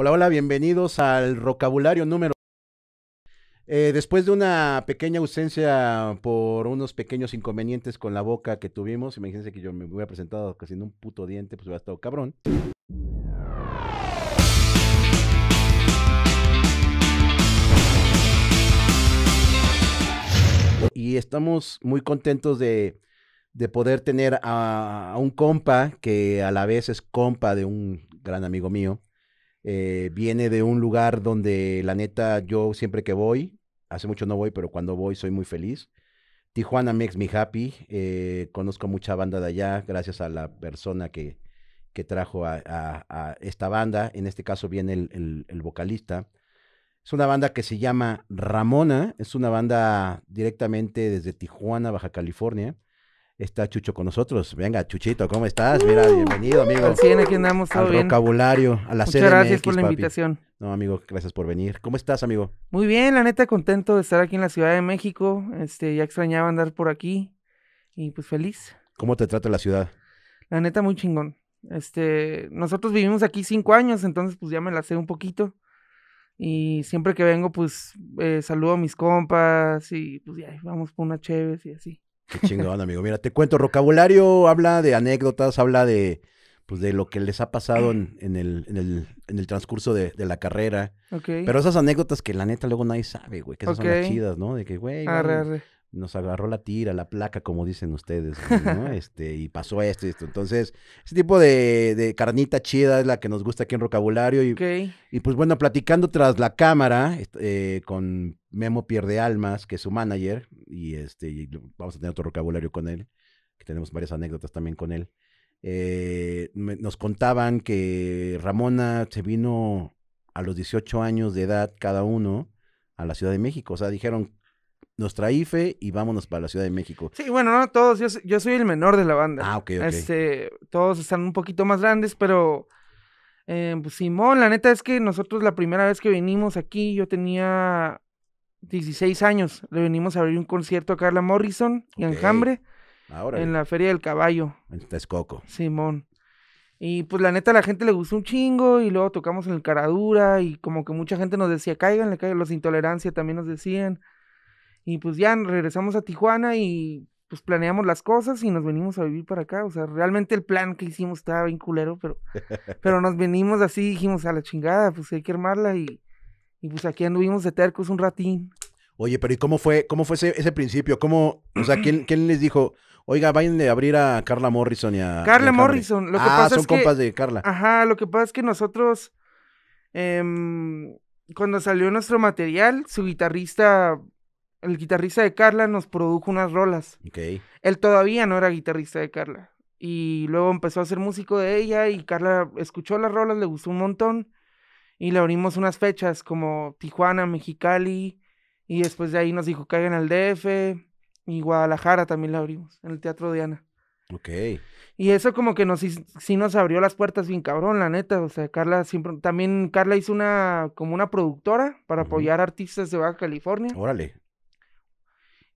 Hola, hola, bienvenidos al vocabulario número. Eh, después de una pequeña ausencia por unos pequeños inconvenientes con la boca que tuvimos, imagínense que yo me hubiera presentado casi en un puto diente, pues hubiera estado cabrón. Y estamos muy contentos de, poder tener a un compa que a la vez es compa de un gran amigo mío. Eh, viene de un lugar donde la neta yo siempre que voy, hace mucho no voy, pero cuando voy soy muy feliz. Tijuana makes me happy. Eh, conozco mucha banda de allá gracias a la persona que, que trajo a, esta banda. En este caso viene el vocalista. Es una banda que se llama Ramona. Es una banda directamente desde Tijuana, Baja California. Está Chucho con nosotros. Venga, Chuchito, ¿cómo estás? Mira, uh. bienvenido, amigo. Al 100, aquí andamos, todo Al vocabulario, a la Muchas gracias por la invitación. No, amigo, gracias por venir. ¿Cómo estás, amigo? Muy bien, la neta, contento de estar aquí en la Ciudad de México. Este, ya extrañaba andar por aquí y pues feliz. ¿Cómo te trata la ciudad? La neta, muy chingón. Este, nosotros vivimos aquí cinco años, entonces pues ya me la sé un poquito. Y siempre que vengo, pues eh, saludo a mis compas y pues ya vamos por una chévere y así. Qué chingón, amigo. Mira, te cuento, vocabulario habla de anécdotas, habla de, pues, de lo que les ha pasado en, el, en, el, en el, transcurso de, de la carrera. Pero esas anécdotas que la neta luego nadie sabe, güey, que esas son las chidas, ¿no? De que, güey, arre, arre nos agarró la tira, la placa, como dicen ustedes, ¿no? Este, y pasó esto y esto. Entonces, ese tipo de, carnita chida es la que nos gusta aquí en Rocabulario. Y, y pues bueno, platicando tras la cámara eh, con Memo Pierde Almas, que es su manager, y este, vamos a tener otro Rocabulario con él, que tenemos varias anécdotas también con él. Eh, nos contaban que Ramona se vino a los 18 años de edad cada uno a la Ciudad de México. O sea, dijeron, nos IFE y vámonos para la Ciudad de México. Sí, bueno, no todos, yo, yo soy el menor de la banda. Ah, ok, ok. Este, todos están un poquito más grandes, pero eh, pues Simón, la neta es que nosotros la primera vez que venimos aquí, yo tenía 16 años, le venimos a abrir un concierto a Carla Morrison y okay. Enjambre Ahora, en la Feria del Caballo. En Texcoco. Simón. Y pues la neta la gente le gustó un chingo y luego tocamos en el Caradura y como que mucha gente nos decía, cáiganle, cáiganle, los intolerancia también nos decían. Y pues ya regresamos a Tijuana y pues planeamos las cosas y nos venimos a vivir para acá. O sea, realmente el plan que hicimos estaba bien culero, pero, pero nos venimos así, dijimos a la chingada, pues hay que armarla y, pues aquí anduvimos de tercos un ratín. Oye, pero ¿y cómo fue, cómo fue ese, principio? ¿Cómo, o sea, ¿quién, quién les dijo, oiga, váyanle a abrir a Carla Morrison y a... Carla Morrison, lo que ah, son compas de Carla. Ajá, lo que pasa es que nosotros, em, cuando salió nuestro material, su guitarrista el guitarrista de Carla nos produjo unas rolas. Ok. Él todavía no era guitarrista de Carla. Y luego empezó a ser músico de ella y Carla escuchó las rolas, le gustó un montón. Y le abrimos unas fechas como Tijuana, Mexicali. Y después de ahí nos dijo que caigan al DF. Y Guadalajara también la abrimos, en el Teatro Diana. Ok. Y eso como que nos, sí nos abrió las puertas bien cabrón, la neta. O sea, Carla siempre, también Carla hizo una, como una productora para apoyar artistas de Baja California. Órale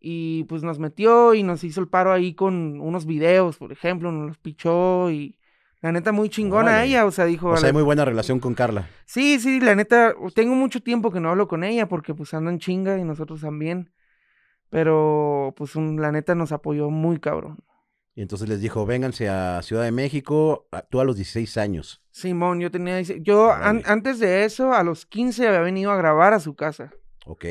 y pues nos metió y nos hizo el paro ahí con unos videos, por ejemplo, nos los pichó y la neta muy chingona ella, o sea, dijo... O sea, hay muy buena relación con Carla. Sí, sí, la neta, tengo mucho tiempo que no hablo con ella porque pues andan chinga y nosotros también, pero pues un, la neta nos apoyó muy cabrón. Y entonces les dijo, vénganse a Ciudad de México, tú a los 16 años. Simón, yo tenía... Yo antes de eso, a los 15 había venido a grabar a su casa. Ok.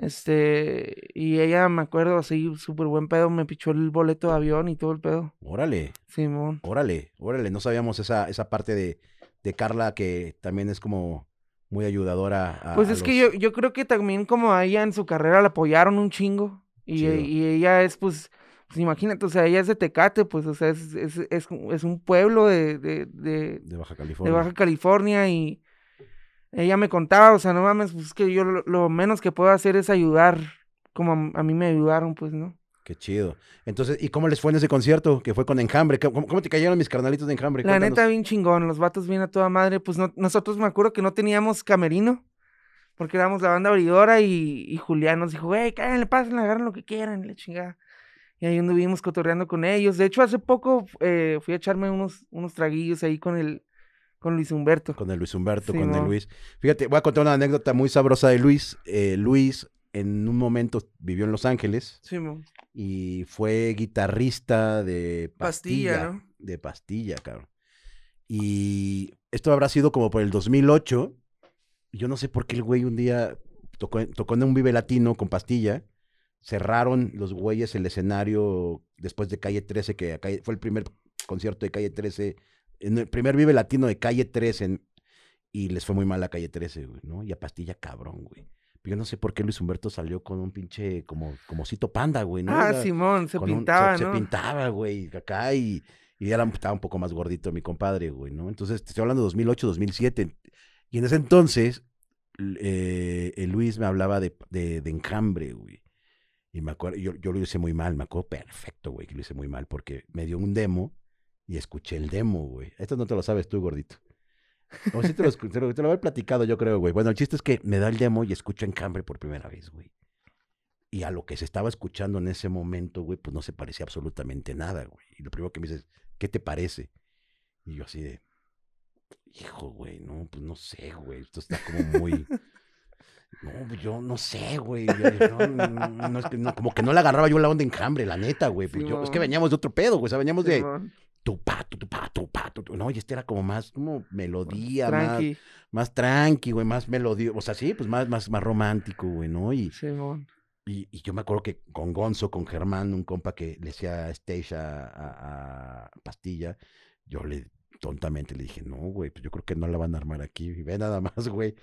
Este, y ella, me acuerdo, así, súper buen pedo, me pichó el boleto de avión y todo el pedo. Órale. Simón. Órale, órale, no sabíamos esa, esa parte de, de Carla que también es como muy ayudadora. A, pues es que yo, yo creo que también como a ella en su carrera la apoyaron un chingo. Y, ella es, pues, pues, imagínate, o sea, ella es de Tecate, pues, o sea, es, es, es, un pueblo de, de, de, Baja California. De Baja California y ella me contaba, o sea, no mames, pues es que yo lo, menos que puedo hacer es ayudar, como a, mí me ayudaron, pues, ¿no? Qué chido. Entonces, ¿y cómo les fue en ese concierto que fue con Enjambre? ¿Cómo, te cayeron mis carnalitos de Enjambre? La neta, bien chingón, los vatos bien a toda madre. Pues no, nosotros me acuerdo que no teníamos camerino, porque éramos la banda abridora y, Julián nos dijo, güey, cállale, pásenle, agarren lo que quieran, la chingada. Y ahí anduvimos cotorreando con ellos. De hecho, hace poco eh, fui a echarme unos, unos traguillos ahí con el, con Luis Humberto. Con el Luis Humberto, con el Luis. Fíjate, voy a contar una anécdota muy sabrosa de Luis. Eh, Luis en un momento vivió en Los Ángeles. Sí, Y fue guitarrista de Pastilla. De Pastilla, cabrón. Y esto habrá sido como por el 2008. Yo no sé por qué el güey un día tocó, tocó en un Vive Latino con Pastilla. Cerraron los güeyes el escenario después de Calle 13, que fue el primer concierto de Calle 13 en el primer Vive Latino de calle 13 y les fue muy mal la calle 13, güey, ¿no? Y a pastilla cabrón, güey. Yo no sé por qué Luis Humberto salió con un pinche como, como cito panda, güey, ¿no? Ah, Simón, se pintaba, se, ¿no? se pintaba, güey, acá y, ya estaba un poco más gordito mi compadre, güey, ¿no? Entonces, estoy hablando de 2008, 2007. Y en ese entonces, eh, Luis me hablaba de, de, enjambre, güey. Y me acuerdo, yo, yo lo hice muy mal, me acuerdo perfecto, güey, que lo hice muy mal, porque me dio un demo y escuché el demo, güey. Esto no te lo sabes tú, gordito. O si te lo, te platicado, yo creo, güey. Bueno, el chiste es que me da el demo y escucho Encambre por primera vez, güey. Y a lo que se estaba escuchando en ese momento, güey, pues no se parecía absolutamente nada, güey. Y lo primero que me dices, ¿qué te parece? Y yo así de, hijo, güey, no, pues no sé, güey. Esto está como muy... No, pues yo no sé, güey. No, no, como que no le agarraba yo la onda en enjambre, la neta, güey. Pues es que veníamos de otro pedo, güey. O sea, veníamos de, tu tu pato, tu, tu No, y este era como más, como melodía, más, más tranqui, güey, más melodía, o sea, sí, pues más, más, más romántico, güey, ¿no? Y, Y, yo me acuerdo que con Gonzo, con Germán, un compa que le decía stage a, a, a Pastilla, yo le tontamente le dije, no, güey, pues yo creo que no la van a armar aquí, y ve nada más, güey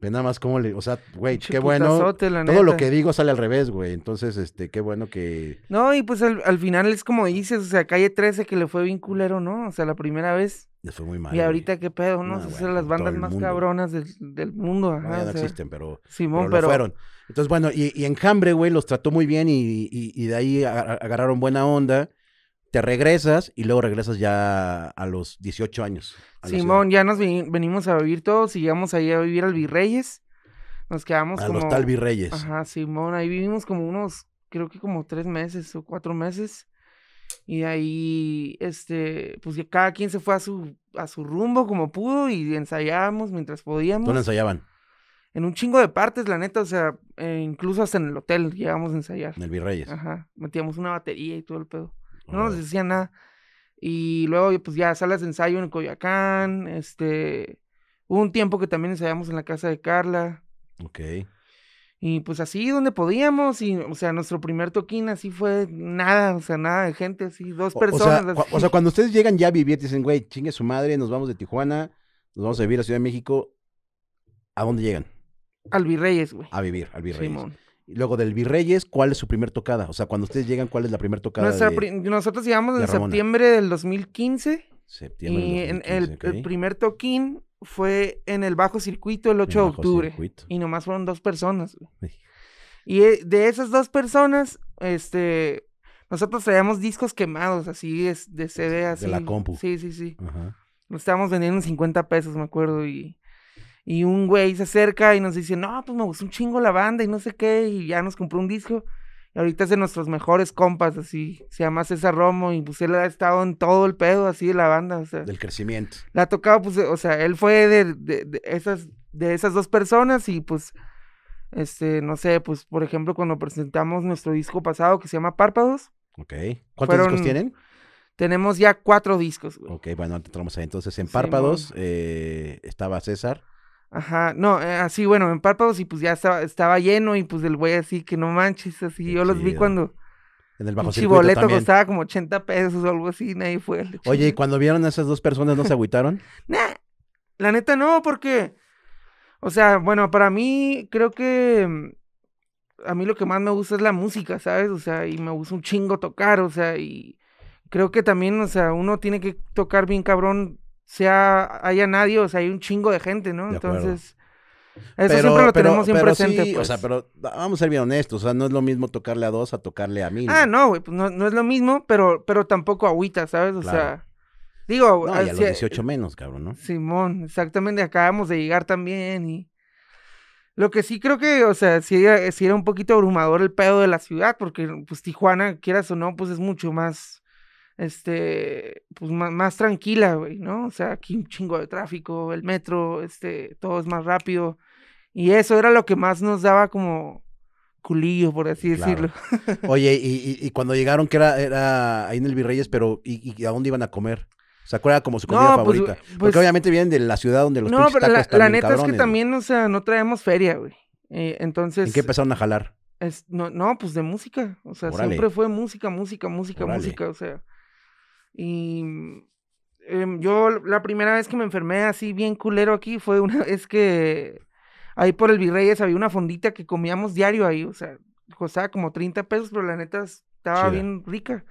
nada más cómo le, o sea, güey, qué bueno. Todo lo que digo sale al revés, güey. Entonces, este, qué bueno que. No, y pues al, final es como dices, o sea, calle 13 que le fue bien culero, ¿no? O sea, la primera vez. Le fue muy mal. Y ahorita qué pedo, ¿no? Esas son las bandas más cabronas del, del mundo. no existen, pero. Simón, pero. fueron. Entonces, bueno, y, Enjambre, güey, los trató muy bien y de ahí agarraron buena onda regresas y luego regresas ya a los 18 años. Simón, ya nos venimos a vivir todos y llegamos ahí a vivir al Virreyes. Nos quedamos Al Hostal Virreyes. Ajá, Simón, ahí vivimos como unos, creo que como tres meses o cuatro meses. Y ahí, este, pues cada quien se fue a su, a su rumbo como pudo y ensayábamos mientras podíamos. ¿Dónde ensayaban? En un chingo de partes, la neta, o sea, eh, incluso hasta en el hotel llegábamos a ensayar. En el Virreyes. Ajá, metíamos una batería y todo el pedo. No nos decía nada. Y luego, pues ya, salas de ensayo en Coyacán, este... Hubo un tiempo que también ensayamos en la casa de Carla. Ok. Y pues así, donde podíamos, y, o sea, nuestro primer toquín así fue nada, o sea, nada de gente, así, dos personas. O sea, cuando ustedes llegan ya a vivir, dicen, güey, chingue su madre, nos vamos de Tijuana, nos vamos a vivir a Ciudad de México, ¿a dónde llegan? Al Virreyes, güey. A vivir, al Virreyes. Luego del Virreyes, ¿cuál es su primer tocada? O sea, cuando ustedes llegan, ¿cuál es la primera tocada? nosotros llegamos en septiembre del 2015. Septiembre y el, primer toquín fue en el bajo circuito el 8 de octubre. Y nomás fueron dos personas. Y eh, de esas dos personas, este, nosotros traíamos discos quemados, así es, de CD, así. la compu. Sí, sí, sí. Nos estábamos vendiendo en 50 pesos, me acuerdo, y y un güey se acerca y nos dice, no, pues me gustó un chingo la banda y no sé qué, y ya nos compró un disco. Y ahorita es de nuestros mejores compas, así. Se llama César Romo y pues él ha estado en todo el pedo, así, de la banda. Del crecimiento. La ha tocado, pues, o sea, él fue de, esas, de esas dos personas y pues, este, no sé, pues, por ejemplo, cuando presentamos nuestro disco pasado que se llama Párpados. Ok. ¿Cuántos discos tienen? Tenemos ya cuatro discos. Ok, bueno, entramos ahí. Entonces, en Párpados eh, estaba César. Ajá, no, eh, así, bueno, en párpados y pues ya estaba, estaba lleno y pues el güey así que no manches, así, yo los vi cuando... En el bajo Un boleto costaba como 80 pesos o algo así, nadie fue. Oye, ¿y cuando vieron a esas dos personas no se agüitaron? nah, la neta no, porque, o sea, bueno, para mí creo que mm, a mí lo que más me gusta es la música, ¿sabes? O sea, y me gusta un chingo tocar, o sea, y creo que también, o sea, uno tiene que tocar bien cabrón sea haya nadie, o sea, hay un chingo de gente, ¿no? Entonces, eso siempre lo tenemos siempre presente. O sea, pues. pero vamos a ser bien honestos, o sea, no es lo mismo tocarle a dos a tocarle a mil. Ah, no, güey, pues no, no, es lo mismo, pero, pero tampoco agüita, ¿sabes? O sea, digo... No, y a ah, los 18 menos, cabrón, ¿no? Simón, exactamente, acabamos de llegar también y... Lo que sí creo que, o sea, si eh, sí era un poquito abrumador el pedo de la ciudad, porque pues Tijuana, quieras o no, pues es mucho más este, pues más, tranquila, güey, ¿no? O sea, aquí un chingo de tráfico, el metro, este, todo es más rápido. Y eso era lo que más nos daba como culillo, por así decirlo. Oye, y, y, cuando llegaron, que era, era ahí en el Virreyes, pero ¿y, y a dónde iban a comer? O sea, era como su comida pues, favorita? Pues Porque obviamente vienen de la ciudad donde los No, pero la, neta es que también, o sea, no traemos feria, güey. Eh, entonces... ¿En qué empezaron a jalar? Es, no, no, pues de música. O sea, siempre fue música, música, música, música. O sea, y em, yo la primera vez que me enfermé así bien culero aquí fue una vez que ahí por el Virreyes había una fondita que comíamos diario ahí, o sea, costaba como 30 pesos, pero la neta estaba bien rica.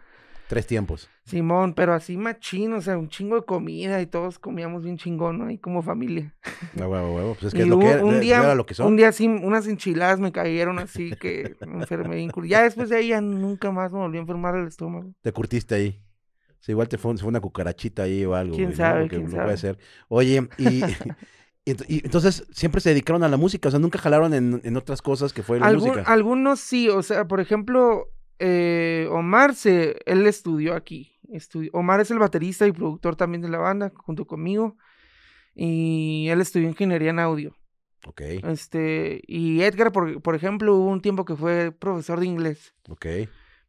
Tres tiempos. Simón, pero así machín, o sea, un chingo de comida y todos comíamos bien chingón, ¿no? Y como familia. No, huevo, huevo. Pues es que lo que, era, día, son. Un día unas enchiladas me cayeron así que me enfermé Ya después de ahí ya nunca más me volví a enfermar el estómago. Te curtiste ahí igual te fue, una cucarachita ahí o algo. ¿Quién sabe? lo puede ser. Oye, y, entonces siempre se dedicaron a la música, o sea, nunca jalaron en, otras cosas que fue la música. Algunos sí, o sea, por ejemplo, eh, Omar, él estudió aquí. Omar es el baterista y productor también de la banda, junto conmigo. Y él estudió ingeniería en audio. Ok. Este, y Edgar, por, por ejemplo, hubo un tiempo que fue profesor de inglés. Ok.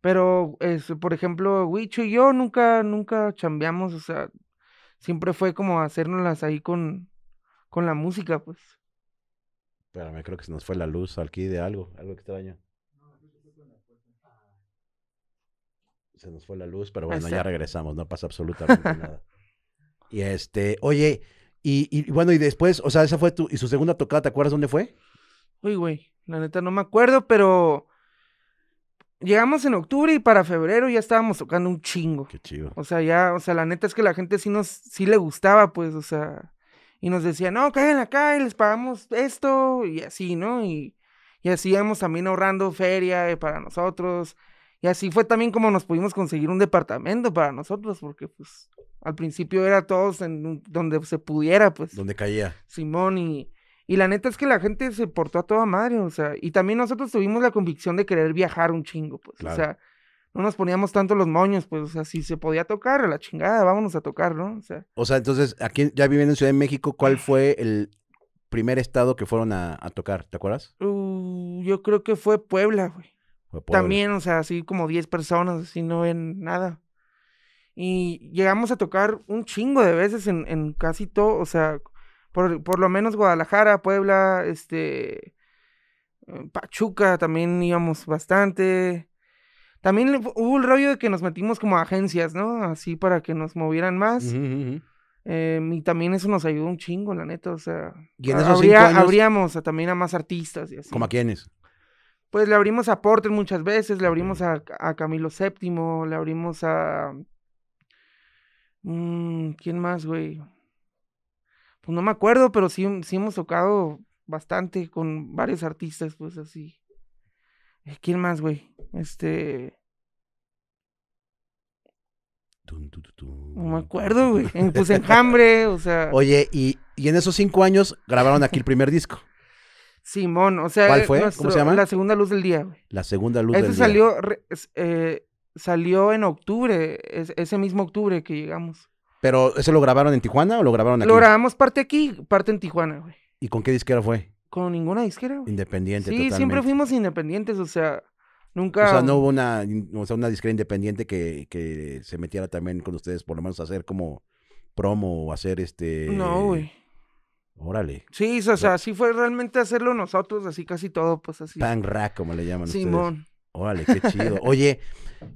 Pero, es, este, por ejemplo, Wicho y yo nunca, nunca chambeamos, o sea, siempre fue como las ahí con, con la música, pues. Pero me creo que se nos fue la luz aquí de algo, algo extraño. Se nos fue la luz, pero bueno, ya regresamos, no pasa absolutamente nada. Y este, oye, y, y, bueno, y después, o sea, esa fue tu, y su segunda tocada, ¿te acuerdas dónde fue? Uy, güey, la neta no me acuerdo, pero llegamos en octubre y para febrero ya estábamos tocando un chingo. Qué chido. O sea, ya, o sea, la neta es que la gente sí nos, sí le gustaba, pues, o sea, y nos decía, no, caigan acá y les pagamos esto y así, ¿no? Y, así íbamos también ahorrando feria eh, para nosotros. Y así fue también como nos pudimos conseguir un departamento para nosotros, porque pues al principio era todos en donde se pudiera, pues. Donde caía. Simón y, y la neta es que la gente se portó a toda madre, o sea, y también nosotros tuvimos la convicción de querer viajar un chingo, pues, o sea, no nos poníamos tanto los moños, pues, o sea, si se podía tocar, a la chingada, vámonos a tocar, ¿no? O sea, o sea entonces, aquí ya viviendo en Ciudad de México, ¿cuál fue el primer estado que fueron a, tocar? ¿Te acuerdas? Uh, yo creo que fue Puebla, güey. También, o sea, así como 10 personas, así no en nada. Y llegamos a tocar un chingo de veces en casi todo, o sea, por, lo menos Guadalajara, Puebla, este. Eh, Pachuca también íbamos bastante. También hubo el rollo de que nos metimos como agencias, ¿no? Así para que nos movieran más. Em, y también eso nos ayudó un chingo, la neta. O sea, ¿Y en abríamos también a más artistas y así. ¿Como a quiénes? Pues le abrimos a Porter muchas veces, le abrimos a, Camilo Séptimo, le abrimos a. Mm, ¿Quién más, güey? Pues, no me acuerdo, pero sí, sí hemos tocado bastante con varios artistas, pues así. Eh, ¿Quién más, güey? Este. No me acuerdo, güey. pues enjambre, o sea. Oye, y, y, en esos cinco años grabaron aquí el primer disco. Simón, o sea. ¿Cuál fue? ¿Cómo se llama? La segunda luz del día, güey. La segunda luz del salió, día. Eh, salió en octubre, ese mismo octubre que llegamos. Pero, ¿eso lo grabaron en Tijuana o lo grabaron aquí? Lo grabamos parte aquí, parte en Tijuana, güey. ¿Y con qué disquera fue? Con ninguna disquera, güey. Independiente, Sí, siempre fuimos independientes, o sea, nunca... O sea, no hubo una, o sea, una disquera independiente que, que se metiera también con ustedes, por lo menos hacer como promo o hacer este... No, güey. Órale. Sí, o sea, sí fue realmente hacerlo nosotros, así casi todo, pues así. Tan rack, como le llaman ustedes. Simón. Órale, qué chido. Oye,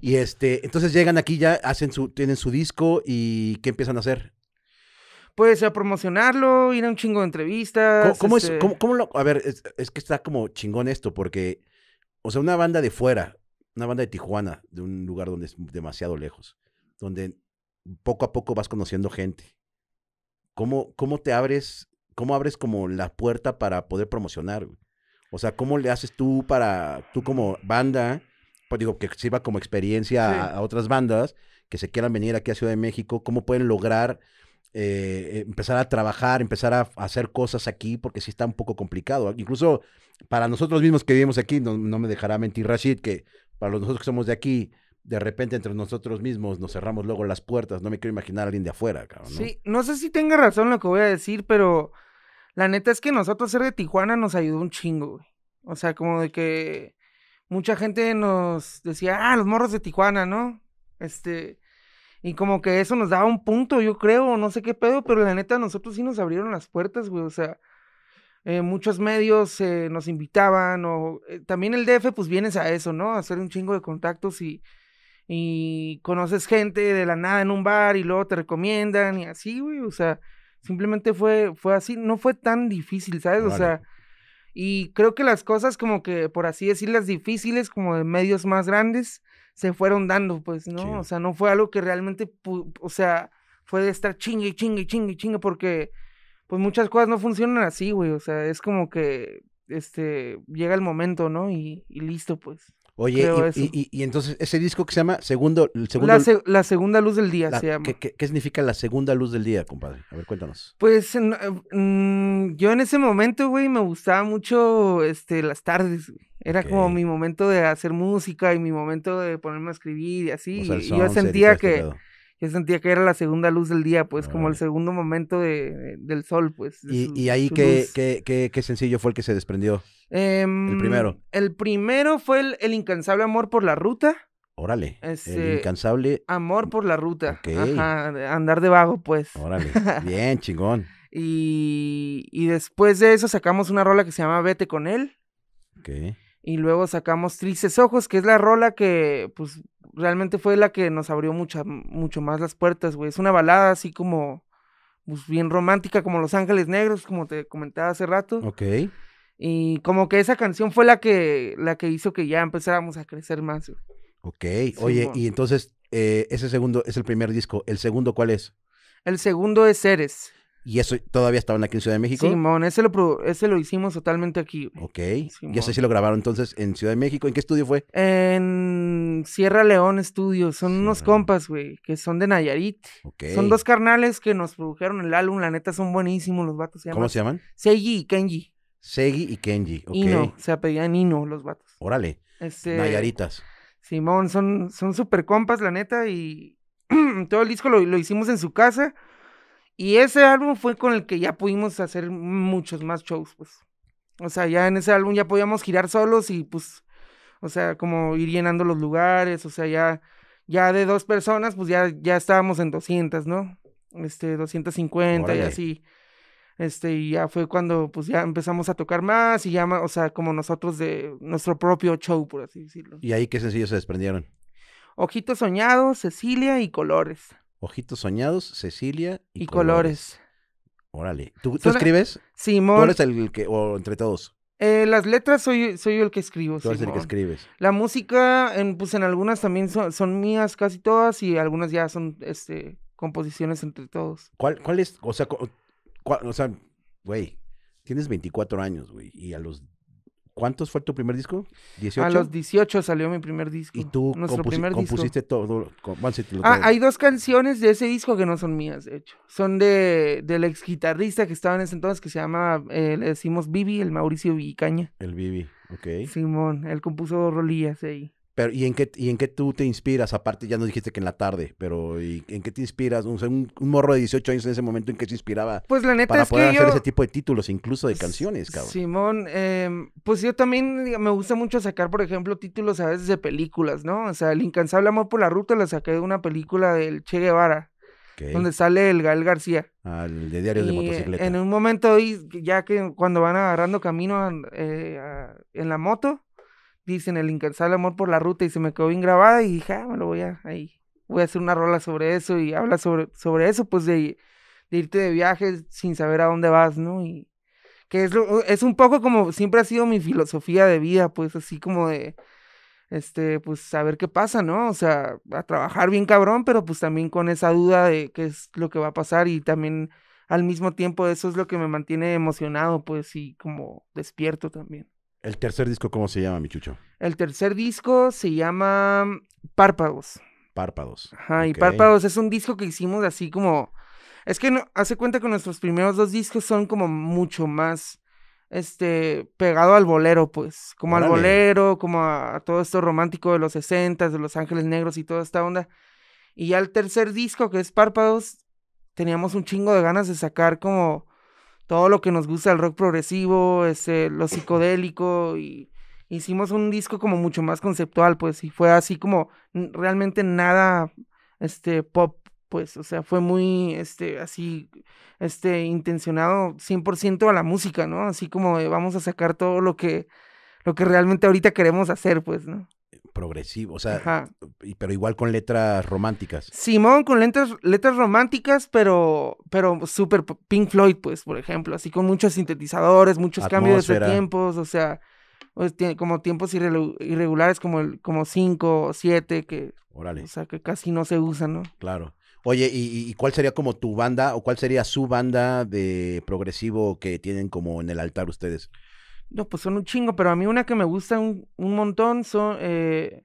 y este, entonces llegan aquí ya, hacen su, tienen su disco y ¿qué empiezan a hacer? Pues a promocionarlo, ir a un chingo de entrevistas. ¿Cómo, es? Este cómo, cómo lo, a ver, es, que está como chingón esto, porque, o sea, una banda de fuera, una banda de Tijuana, de un lugar donde es demasiado lejos, donde poco a poco vas conociendo gente. ¿Cómo, cómo te abres, cómo abres como la puerta para poder promocionar? O sea, ¿cómo le haces tú para, tú como banda, pues digo, que sirva como experiencia a, otras bandas que se quieran venir aquí a Ciudad de México, cómo pueden lograr eh, empezar a trabajar, empezar a, hacer cosas aquí, porque sí está un poco complicado. ¿ah? Incluso para nosotros mismos que vivimos aquí, no, me dejará mentir Rashid, que para nosotros que somos de aquí, de repente entre nosotros mismos nos cerramos luego las puertas. No me quiero imaginar a alguien de afuera, cabrón. Sí, no sé si tenga razón lo que voy a decir, pero la neta es que nosotros ser de Tijuana nos ayudó un chingo, güey. O sea, como de que mucha gente nos decía, ah, los morros de Tijuana, ¿no? Este, y como que eso nos daba un punto, yo creo, no sé qué pedo, pero la neta nosotros sí nos abrieron las puertas, güey. O sea, eh, muchos medios eh, nos invitaban, o eh, también el DF, pues vienes a eso, ¿no? hacer un chingo de contactos y, y conoces gente de la nada en un bar y luego te recomiendan y así, güey. O sea, Simplemente fue, fue así, no fue tan difícil, ¿sabes? O sea, y creo que las cosas como que, por así decirlas, difíciles, como de medios más grandes, se fueron dando, pues, ¿no? O sea, no fue algo que realmente, o sea, fue de estar chingue y chingue y chingue y chingue, porque pues muchas cosas no funcionan así, güey. O sea, es como que, este, llega el momento, ¿no? Y, y listo, pues. Oye, y, entonces ese disco que se llama Segundo... la, Segunda Luz del Día se llama. ¿qué, significa la Segunda Luz del Día, compadre? A ver, cuéntanos. Pues eh, mm, yo en ese momento, güey, me gustaba mucho este, las tardes. Era como mi momento de hacer música y mi momento de ponerme a escribir y así. y yo sentía este que que sentía que era la segunda luz del día, pues, como el segundo momento del sol, pues. ¿Y, ahí qué, qué, sencillo fue el que se desprendió. el primero. Em, el primero fue el, incansable amor por la ruta. Órale. el incansable. Amor por la ruta. Okay. Ajá, andar debajo, pues. Órale. Bien, chingón. y, y después de eso sacamos una rola que se llama Vete con él. Ok. Y luego sacamos Tristes Ojos, que es la rola que, pues, realmente fue la que nos abrió mucha, mucho más las puertas, güey. Es una balada así como, pues, bien romántica, como Los Ángeles Negros, como te comentaba hace rato. Ok. Y como que esa canción fue la que, la que hizo que ya empezáramos a crecer más, Ok, oye, y entonces eh, ese segundo es el primer disco. ¿El segundo cuál es? El segundo es Ceres y eso todavía estaban aquí en Ciudad de México. Simón, ese lo, ese lo hicimos totalmente aquí. Ok. Y eso sí lo grabaron entonces en Ciudad de México. ¿En qué estudio fue? En Sierra León Estudios. Son unos compas, güey, que son de Nayarit. Ok. Son dos carnales que nos produjeron el álbum. La neta son buenísimos los vatos. ¿Cómo se llaman? Seiji y Kenji. Seiji y Kenji. Ok. Ino, se apellían Ino los vatos. Órale. Este, Nayaritas. Simón, son súper compas, la neta. Y todo el disco lo, lo hicimos en su casa. Y ese álbum fue con el que ya pudimos hacer muchos más shows, pues. O sea, ya en ese álbum ya podíamos girar solos y pues, o sea, como ir llenando los lugares, o sea, ya, ya de dos personas, pues ya, ya estábamos en 200, ¿no? Este, 250 y así. Este, y ya fue cuando pues ya empezamos a tocar más y ya, o sea, como nosotros de nuestro propio show, por así decirlo. ¿Y ahí qué sencillos se desprendieron? Ojitos Soñados, Cecilia y Colores. Ojitos Soñados, Cecilia y, colores. Órale. ¿Tú, tú escribes? Simón. ¿Tú eres el que, o entre todos? Eh, las letras soy, soy yo el que escribo. Tú eres el que escribes. La música, en, pues en algunas también son, mías, casi todas, y algunas ya son este, composiciones entre todos. ¿Cuál, es? O sea, o sea, güey, tienes 24 años, güey, y a los ¿Cuántos fue tu primer disco? A los 18 salió mi primer disco. ¿Y tú compusiste todo? ah, hay dos canciones de ese disco que no son mías, de hecho. Son de, del ex guitarrista que estaba en ese entonces, que se llama, eh, le decimos Vivi, el Mauricio Vicaña. El Vivi, ok. Simón, él compuso dos rolillas ahí. Pero, ¿y en, qué, ¿Y en qué tú te inspiras? Aparte, ya nos dijiste que en la tarde, pero ¿y en qué te inspiras? un, morro de 18 años en ese momento, ¿en qué se inspiraba? Pues la neta Para poder hacer ese tipo de títulos, incluso de canciones, cabrón. Simón, em, pues yo también me gusta mucho sacar, por ejemplo, títulos a veces de películas, ¿no? O sea, El incansable amor por la ruta la saqué de una película del Che Guevara. donde sale el Gael García. Ah, de Diarios de Motocicleta. En un momento, ya que cuando van agarrando camino eh, en la moto, dicen el incansable amor por la ruta y se me quedó bien grabada y dije, ah, me lo voy a ahí, voy a hacer una rola sobre eso y habla sobre, sobre eso, pues de, irte de viaje sin saber a dónde vas, ¿no? Y que es, lo, es un poco como siempre ha sido mi filosofía de vida, pues así como de, este, pues saber qué pasa, ¿no? O sea, a trabajar bien cabrón, pero pues también con esa duda de qué es lo que va a pasar y también al mismo tiempo eso es lo que me mantiene emocionado, pues, y como despierto también. ¿El tercer disco cómo se llama, mi chucho? El tercer disco se llama Párpados. Párpados. Ajá, y Párpados es un disco que hicimos así como... Es que no, hace cuenta que nuestros primeros dos discos son como mucho más este, pegado al bolero, pues, como al bolero, como a, todo esto romántico de los sesentas, de Los Ángeles Negros y toda esta onda. Y ya el tercer disco, que es Párpados, teníamos un chingo de ganas de sacar como todo lo que nos gusta el rock progresivo, este, lo psicodélico y hicimos un disco como mucho más conceptual, pues, y fue así como realmente nada, este, pop, pues, o sea, fue muy, este, así, este, intencionado 100% a la música, ¿no? Así como vamos a sacar todo lo que, lo que realmente ahorita queremos hacer, pues, ¿no? progresivo, o sea, pero igual con letras románticas. Simón, con letras, letras románticas, pero, pero súper Pink Floyd, pues, por ejemplo, así con muchos sintetizadores, muchos cambios de tiempos, o sea, pues, como tiempos irregulares como el, como 5 o siete que, que casi no se usan, ¿no? Claro. Oye, ¿y, ¿y, cuál sería como tu banda o cuál sería su banda de progresivo que tienen como en el altar ustedes? No, pues son un chingo, pero a mí una que me gusta un, montón son. Eh,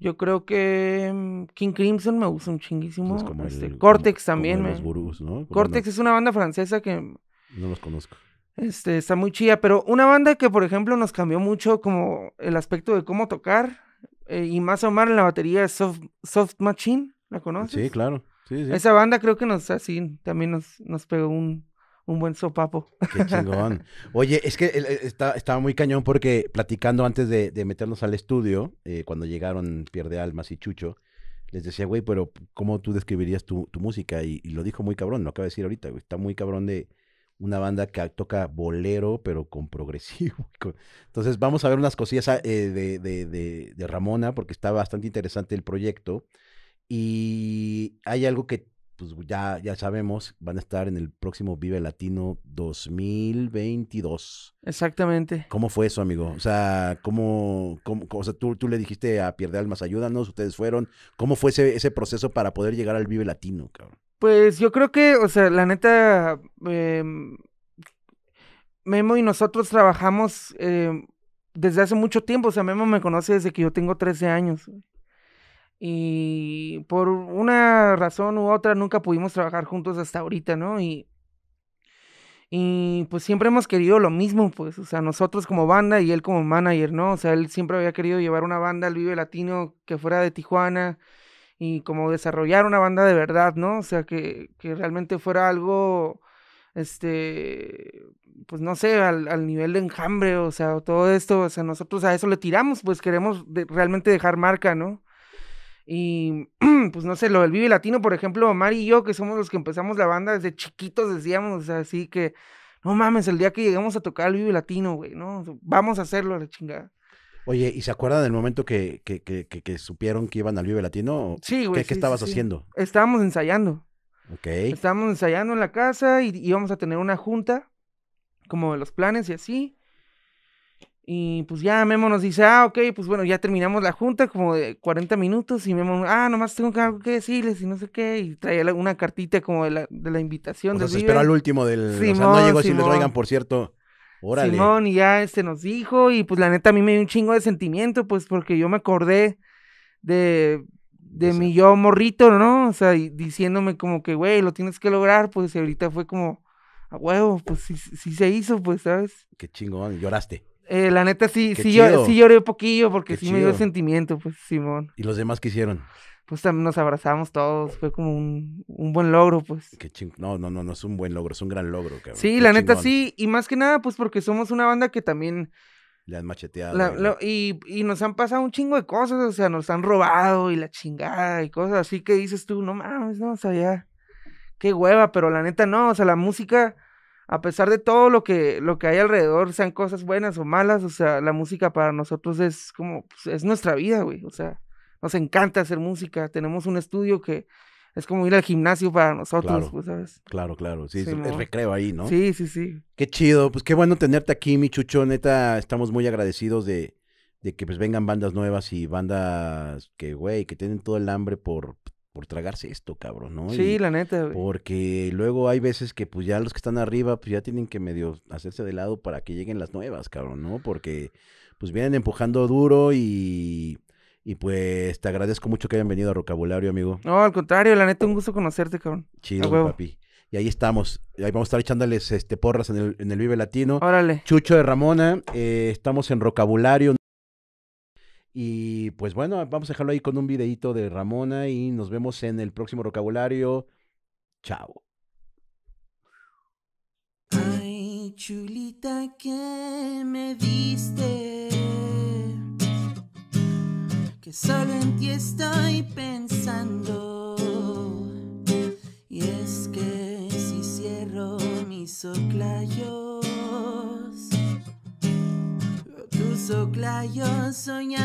yo creo que mm, King Crimson me gusta un chinguísimo. como este, Cortex también. ¿no? Cortex es una banda francesa que. No los conozco. Este, está muy chida, pero una banda que, por ejemplo, nos cambió mucho como el aspecto de cómo tocar eh, y más o menos la batería es Soft, Machine. ¿La conoces? Sí, claro. Esa banda creo que nos así ah, también nos, nos pegó un, un buen sopapo. Qué chingón. Oye, es que eh, eh, estaba muy cañón porque platicando antes de, de meternos al estudio, eh, cuando llegaron Pierde Almas y Chucho, les decía, güey, pero ¿cómo tú describirías tu, tu música? Y, lo dijo muy cabrón, lo acaba de decir ahorita, güey. Está muy cabrón de una banda que toca bolero, pero con progresivo. Entonces, vamos a ver unas cosillas ah, de, de, de, de Ramona, porque está bastante interesante el proyecto. Y hay algo que pues ya, ya sabemos, van a estar en el próximo Vive Latino 2022. Exactamente. ¿Cómo fue eso, amigo? O sea, ¿cómo, cómo o sea, tú, tú le dijiste a Pierde Almas, ayúdanos, ustedes fueron. ¿Cómo fue ese, proceso para poder llegar al Vive Latino, cabrón? Pues yo creo que, o sea, la neta, em, Memo y nosotros trabajamos em, desde hace mucho tiempo. O sea, Memo me conoce desde que yo tengo 13 años. Y por una razón u otra nunca pudimos trabajar juntos hasta ahorita, ¿no? Y, y pues siempre hemos querido lo mismo, pues, o sea, nosotros como banda y él como manager, ¿no? O sea, él siempre había querido llevar una banda al Vive Latino que fuera de Tijuana y como desarrollar una banda de verdad, ¿no? O sea, que, realmente fuera algo, este, pues no sé, al, nivel de enjambre, o sea, todo esto, o sea, nosotros a eso le tiramos, pues queremos realmente dejar marca, ¿no? Y pues no sé, lo del Vive Latino, por ejemplo, Mari y yo, que somos los que empezamos la banda desde chiquitos, decíamos, así que, no mames, el día que lleguemos a tocar al Vive Latino, güey, no, vamos a hacerlo a la chingada. Oye, ¿y se acuerdan del momento que, que, que, que, supieron que iban al Vive Latino? Sí, güey. ¿Qué, estabas haciendo? Estábamos ensayando. Ok. Estábamos ensayando en la casa y íbamos a tener una junta, como de los planes y así. Y pues ya Memo nos dice, ah, ok, pues bueno, ya terminamos la junta, como de 40 minutos, y Memo, ah, nomás tengo algo que decirles y no sé qué, y traía una cartita como de la, de la invitación. O sea, esperó al último del... o sea, no llegó si les oigan, por cierto. Órale. Simón, y ya este nos dijo, y pues la neta a mí me dio un chingo de sentimiento, pues porque yo me acordé de, de pues, mi eh. yo morrito, ¿no? O sea, diciéndome como que, güey, lo tienes que lograr, pues ahorita fue como, a huevo, pues sí, sí se hizo, pues, ¿sabes? Qué chingón, lloraste. Eh, la neta sí, sí, sí lloré un poquillo porque sí me dio sentimiento, pues, Simón. ¿Y los demás qué hicieron? Pues también nos abrazamos todos, fue como un, un buen logro, pues. Qué No, no, no, no es un buen logro, es un gran logro, cabrón. Sí, la neta sí, y más que nada, pues porque somos una banda que también... Le han macheteado. y, y, nos han pasado un chingo de cosas, o sea, nos han robado y la chingada y cosas así que dices tú, no mames, no, o sea, ya, qué hueva, pero la neta no, o sea, la música a pesar de todo lo que, lo que hay alrededor, sean cosas buenas o malas, o sea, la música para nosotros es como, pues, es nuestra vida, güey, o sea, nos encanta hacer música, tenemos un estudio que es como ir al gimnasio para nosotros, pues, ¿sabes? Claro, claro, sí, es, es, recreo ahí, ¿no? Sí, sí, sí. Qué chido, pues qué bueno tenerte aquí, mi chucho, neta, estamos muy agradecidos de, de que pues vengan bandas nuevas y bandas que, güey, que tienen todo el hambre por por tragarse esto, cabrón, ¿no? Sí, la neta. Porque luego hay veces que pues ya los que están arriba pues ya tienen que medio hacerse de lado para que lleguen las nuevas, cabrón, ¿no? Porque pues vienen empujando duro y y pues te agradezco mucho que hayan venido a Rocabulario, amigo. No, al contrario, la neta un gusto conocerte, cabrón. Chido, papi. Y ahí estamos. Ahí vamos a estar echándoles este, porras en el, en el Vive Latino. Órale. Chucho de Ramona, eh, estamos en Rocabulario. Y pues bueno, vamos a dejarlo ahí con un videito de Ramona y nos vemos en el próximo vocabulario. Chao. Ay, chulita que me diste, que solo en ti estoy pensando. Y es que si cierro mis yo soclayos soñados.